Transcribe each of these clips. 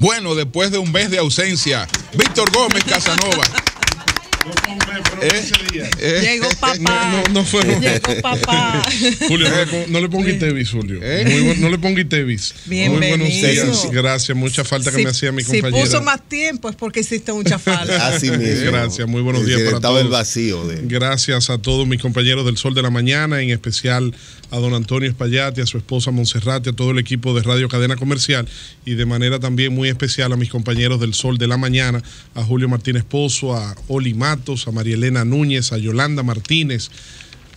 Bueno, después de un mes de ausencia, Víctor Gómez Casanova. Eh, eh, Llegó eh, papá. No, Llegó papá. Julio, no le ponga Itevis, Julio. no le ponga Itevis. Muy buenos días. Gracias. Mucha falta que me hacía mi compañero. Si puso más tiempo es porque hiciste mucha falta. Así mismo. Gracias. Muy buenos días para todos. el vacío. Gracias a todos mis compañeros del Sol de la Mañana, en especial a don Antonio Espallate, a su esposa Monserrate, a todo el equipo de Radio Cadena Comercial y de manera también muy especial a mis compañeros del Sol de la Mañana, a Julio Martínez Pozo, a Oli a María Elena Núñez, a Yolanda Martínez,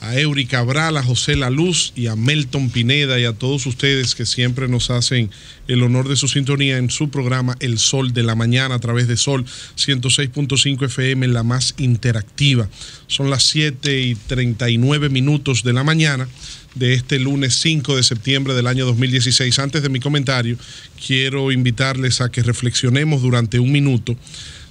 a Eury Cabral, a José La Luz y a Melton Pineda y a todos ustedes que siempre nos hacen el honor de su sintonía en su programa El Sol de la Mañana a través de Sol 106.5 FM, la más interactiva. Son las 7 y 39 minutos de la mañana de este lunes 5 de septiembre del año 2016. Antes de mi comentario, quiero invitarles a que reflexionemos durante un minuto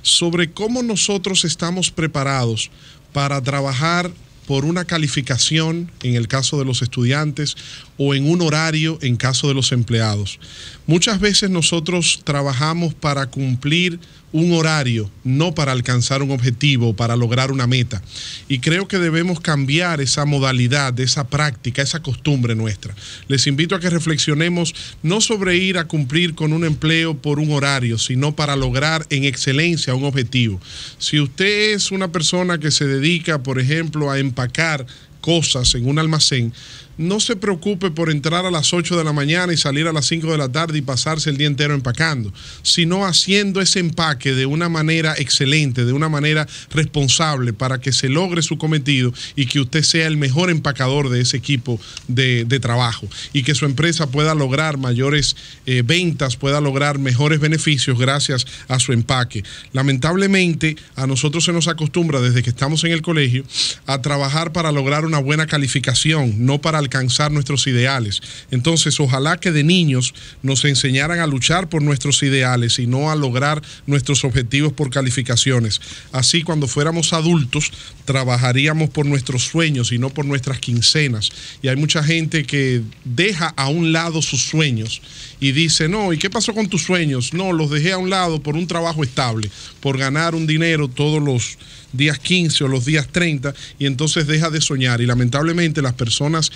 sobre cómo nosotros estamos preparados para trabajar por una calificación, en el caso de los estudiantes, o en un horario en caso de los empleados. Muchas veces nosotros trabajamos para cumplir un horario, no para alcanzar un objetivo, para lograr una meta. Y creo que debemos cambiar esa modalidad, esa práctica, esa costumbre nuestra. Les invito a que reflexionemos no sobre ir a cumplir con un empleo por un horario, sino para lograr en excelencia un objetivo. Si usted es una persona que se dedica, por ejemplo, a empacar cosas en un almacén, no se preocupe por entrar a las 8 de la mañana y salir a las 5 de la tarde y pasarse el día entero empacando, sino haciendo ese empaque de una manera excelente, de una manera responsable para que se logre su cometido y que usted sea el mejor empacador de ese equipo de, trabajo y que su empresa pueda lograr mayores eh, ventas, pueda lograr mejores beneficios gracias a su empaque. Lamentablemente, a nosotros se nos acostumbra desde que estamos en el colegio a trabajar para lograr una buena calificación, no para el alcanzar nuestros ideales. Entonces, ojalá que de niños nos enseñaran a luchar por nuestros ideales y no a lograr nuestros objetivos por calificaciones. Así, cuando fuéramos adultos, trabajaríamos por nuestros sueños y no por nuestras quincenas. Y hay mucha gente que deja a un lado sus sueños y dice, no, ¿y qué pasó con tus sueños? No, los dejé a un lado por un trabajo estable, por ganar un dinero todos los días 15 o los días 30 y entonces deja de soñar. Y lamentablemente las personas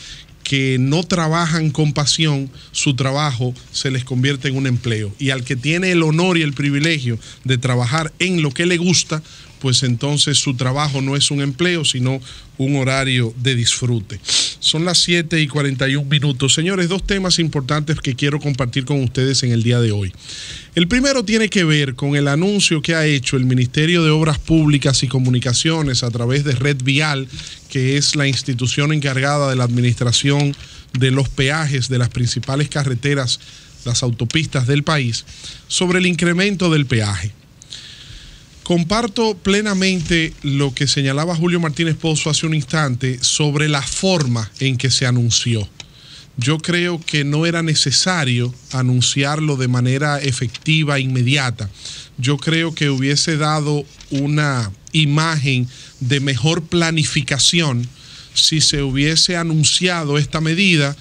que no trabajan con pasión, su trabajo se les convierte en un empleo. Y al que tiene el honor y el privilegio de trabajar en lo que le gusta, pues entonces su trabajo no es un empleo, sino un horario de disfrute. Son las 7 y 41 minutos. Señores, dos temas importantes que quiero compartir con ustedes en el día de hoy. El primero tiene que ver con el anuncio que ha hecho el Ministerio de Obras Públicas y Comunicaciones a través de Red Vial, que es la institución encargada de la administración de los peajes de las principales carreteras, las autopistas del país, sobre el incremento del peaje. Comparto plenamente lo que señalaba Julio Martínez Pozo hace un instante sobre la forma en que se anunció yo creo que no era necesario anunciarlo de manera efectiva, inmediata. Yo creo que hubiese dado una imagen de mejor planificación si se hubiese anunciado esta medida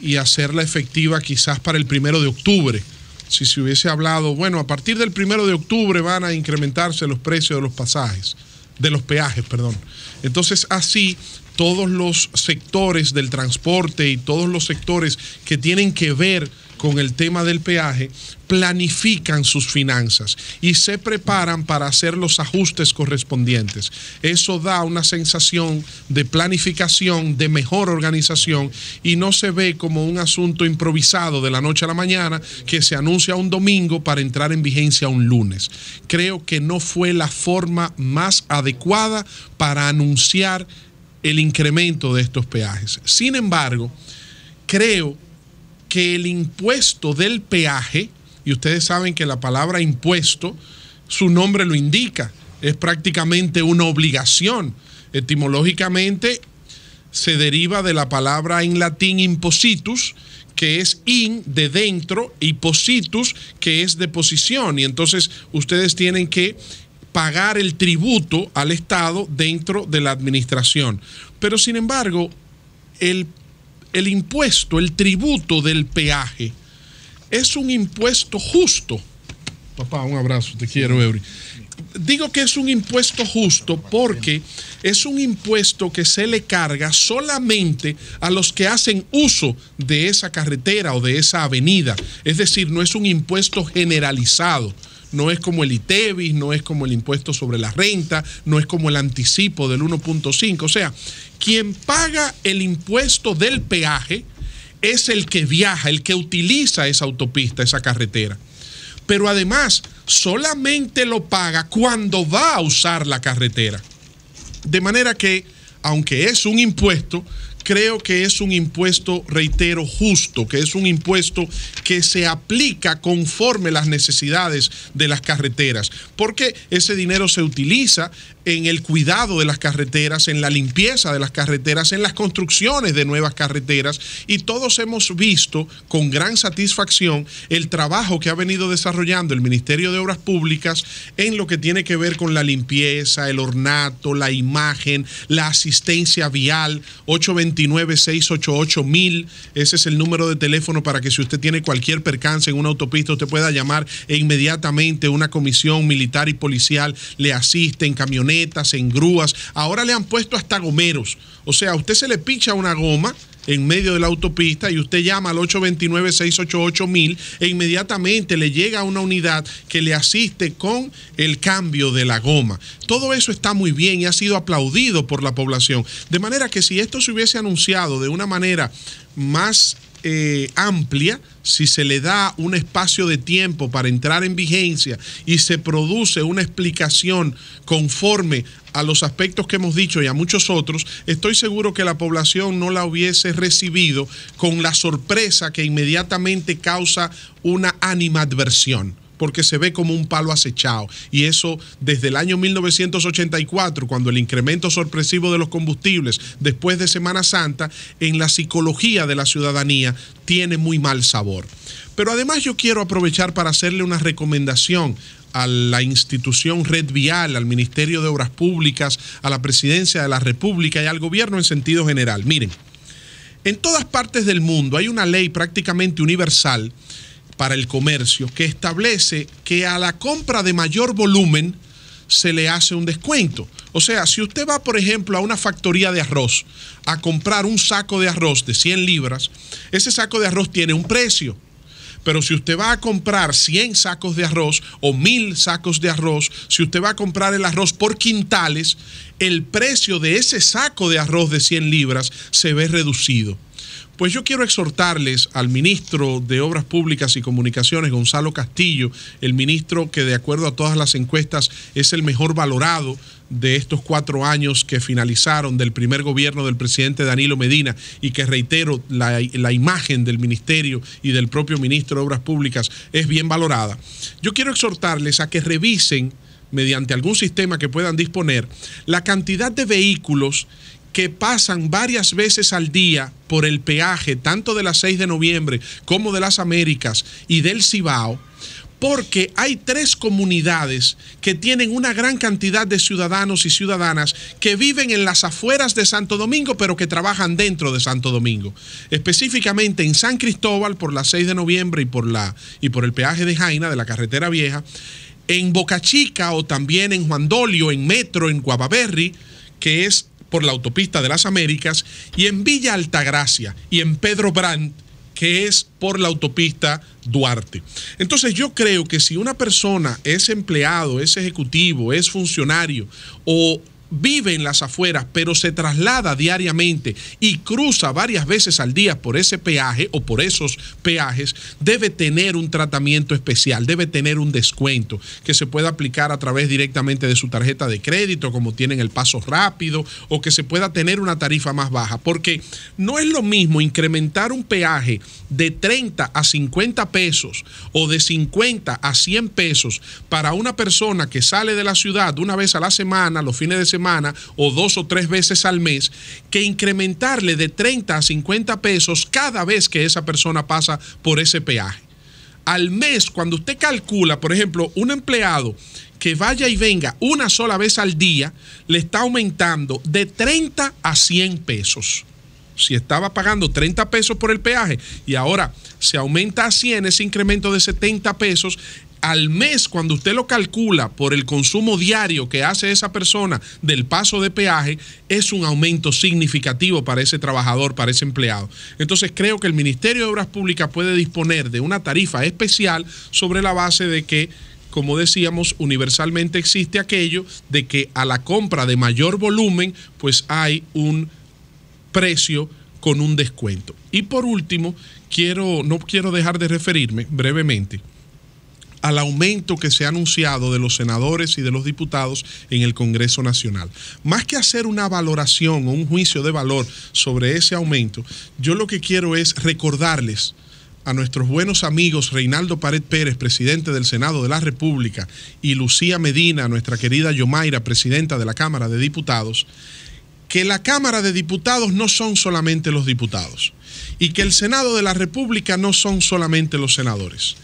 y hacerla efectiva quizás para el primero de octubre. Si se hubiese hablado, bueno, a partir del primero de octubre van a incrementarse los precios de los pasajes, de los peajes, perdón. Entonces así todos los sectores del transporte y todos los sectores que tienen que ver con el tema del peaje, planifican sus finanzas y se preparan para hacer los ajustes correspondientes. Eso da una sensación de planificación, de mejor organización y no se ve como un asunto improvisado de la noche a la mañana que se anuncia un domingo para entrar en vigencia un lunes. Creo que no fue la forma más adecuada para anunciar el incremento de estos peajes. Sin embargo, creo que el impuesto del peaje, y ustedes saben que la palabra impuesto, su nombre lo indica, es prácticamente una obligación. Etimológicamente se deriva de la palabra en latín impositus, que es in de dentro, y positus, que es de posición. Y entonces ustedes tienen que pagar el tributo al Estado dentro de la administración. Pero sin embargo, el, el impuesto, el tributo del peaje, es un impuesto justo. Papá, un abrazo, te quiero, Eury. Digo que es un impuesto justo porque es un impuesto que se le carga solamente a los que hacen uso de esa carretera o de esa avenida. Es decir, no es un impuesto generalizado no es como el ITEVIS, no es como el impuesto sobre la renta, no es como el anticipo del 1.5. O sea, quien paga el impuesto del peaje es el que viaja, el que utiliza esa autopista, esa carretera. Pero además, solamente lo paga cuando va a usar la carretera. De manera que, aunque es un impuesto creo que es un impuesto, reitero, justo, que es un impuesto que se aplica conforme las necesidades de las carreteras, porque ese dinero se utiliza en el cuidado de las carreteras, en la limpieza de las carreteras, en las construcciones de nuevas carreteras y todos hemos visto con gran satisfacción el trabajo que ha venido desarrollando el Ministerio de Obras Públicas en lo que tiene que ver con la limpieza, el ornato, la imagen, la asistencia vial 821 ocho mil Ese es el número de teléfono para que si usted tiene cualquier percance en una autopista, usted pueda llamar e inmediatamente una comisión militar y policial le asiste en camionetas, en grúas. Ahora le han puesto hasta gomeros. O sea, usted se le picha una goma en medio de la autopista y usted llama al 829 688 e inmediatamente le llega a una unidad que le asiste con el cambio de la goma. Todo eso está muy bien y ha sido aplaudido por la población. De manera que si esto se hubiese anunciado de una manera más eh, amplia, si se le da un espacio de tiempo para entrar en vigencia y se produce una explicación conforme a los aspectos que hemos dicho y a muchos otros, estoy seguro que la población no la hubiese recibido con la sorpresa que inmediatamente causa una animadversión porque se ve como un palo acechado. Y eso desde el año 1984, cuando el incremento sorpresivo de los combustibles después de Semana Santa, en la psicología de la ciudadanía tiene muy mal sabor. Pero además yo quiero aprovechar para hacerle una recomendación a la institución Red Vial, al Ministerio de Obras Públicas, a la Presidencia de la República y al gobierno en sentido general. Miren, en todas partes del mundo hay una ley prácticamente universal para el comercio que establece que a la compra de mayor volumen se le hace un descuento. O sea, si usted va, por ejemplo, a una factoría de arroz a comprar un saco de arroz de 100 libras, ese saco de arroz tiene un precio. Pero si usted va a comprar 100 sacos de arroz o 1000 sacos de arroz, si usted va a comprar el arroz por quintales, el precio de ese saco de arroz de 100 libras se ve reducido. Pues yo quiero exhortarles al ministro de Obras Públicas y Comunicaciones, Gonzalo Castillo, el ministro que de acuerdo a todas las encuestas es el mejor valorado de estos cuatro años que finalizaron del primer gobierno del presidente Danilo Medina y que reitero, la, imagen del ministerio y del propio ministro de Obras Públicas es bien valorada. Yo quiero exhortarles a que revisen, mediante algún sistema que puedan disponer, la cantidad de vehículos que pasan varias veces al día por el peaje, tanto de las 6 de noviembre como de las Américas y del Cibao, porque hay tres comunidades que tienen una gran cantidad de ciudadanos y ciudadanas que viven en las afueras de Santo Domingo, pero que trabajan dentro de Santo Domingo. Específicamente en San Cristóbal por la 6 de noviembre y por, la, y por el peaje de Jaina de la carretera vieja, en Boca Chica o también en Juan Dolio, en Metro, en Guavaberry, que es por la autopista de las Américas, y en Villa Altagracia y en Pedro Brandt que es por la autopista Duarte. Entonces yo creo que si una persona es empleado, es ejecutivo, es funcionario o vive en las afueras, pero se traslada diariamente y cruza varias veces al día por ese peaje o por esos peajes, debe tener un tratamiento especial, debe tener un descuento que se pueda aplicar a través directamente de su tarjeta de crédito, como tienen el paso rápido, o que se pueda tener una tarifa más baja, porque no es lo mismo incrementar un peaje de 30 a 50 pesos o de 50 a 100 pesos para una persona que sale de la ciudad una vez a la semana, los fines de semana, o dos o tres veces al mes, que incrementarle de 30 a 50 pesos cada vez que esa persona pasa por ese peaje. Al mes, cuando usted calcula, por ejemplo, un empleado que vaya y venga una sola vez al día, le está aumentando de 30 a 100 pesos si estaba pagando 30 pesos por el peaje y ahora se aumenta a 100 ese incremento de 70 pesos, al mes, cuando usted lo calcula por el consumo diario que hace esa persona del paso de peaje, es un aumento significativo para ese trabajador, para ese empleado. Entonces creo que el Ministerio de Obras Públicas puede disponer de una tarifa especial sobre la base de que como decíamos, universalmente existe aquello de que a la compra de mayor volumen, pues hay un precio con un descuento. Y por último, quiero, no quiero dejar de referirme brevemente al aumento que se ha anunciado de los senadores y de los diputados en el Congreso Nacional. Más que hacer una valoración o un juicio de valor sobre ese aumento, yo lo que quiero es recordarles a nuestros buenos amigos Reinaldo Pared Pérez, presidente del Senado de la República, y Lucía Medina, nuestra querida Yomaira, presidenta de la Cámara de Diputados, que la Cámara de Diputados no son solamente los diputados y que el Senado de la República no son solamente los senadores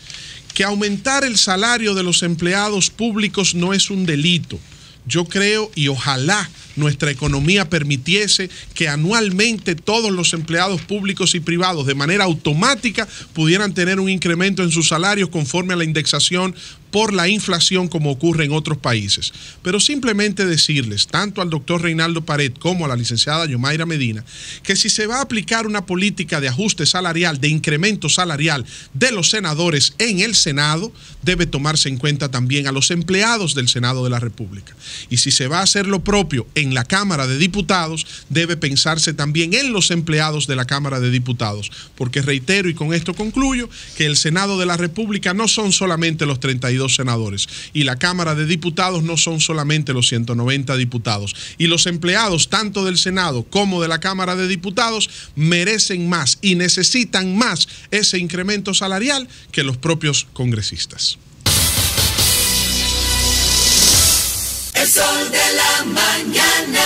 que aumentar el salario de los empleados públicos no es un delito. Yo creo y ojalá nuestra economía permitiese que anualmente todos los empleados públicos y privados de manera automática pudieran tener un incremento en sus salarios conforme a la indexación por la inflación como ocurre en otros países. Pero simplemente decirles, tanto al doctor Reinaldo Pared como a la licenciada Yomaira Medina, que si se va a aplicar una política de ajuste salarial, de incremento salarial de los senadores en el Senado, debe tomarse en cuenta también a los empleados del Senado de la República. Y si se va a hacer lo propio en la Cámara de Diputados debe pensarse también en los empleados de la Cámara de Diputados, porque reitero y con esto concluyo que el Senado de la República no son solamente los 32 senadores y la Cámara de Diputados no son solamente los 190 diputados y los empleados tanto del Senado como de la Cámara de Diputados merecen más y necesitan más ese incremento salarial que los propios congresistas. El sol de la mañana.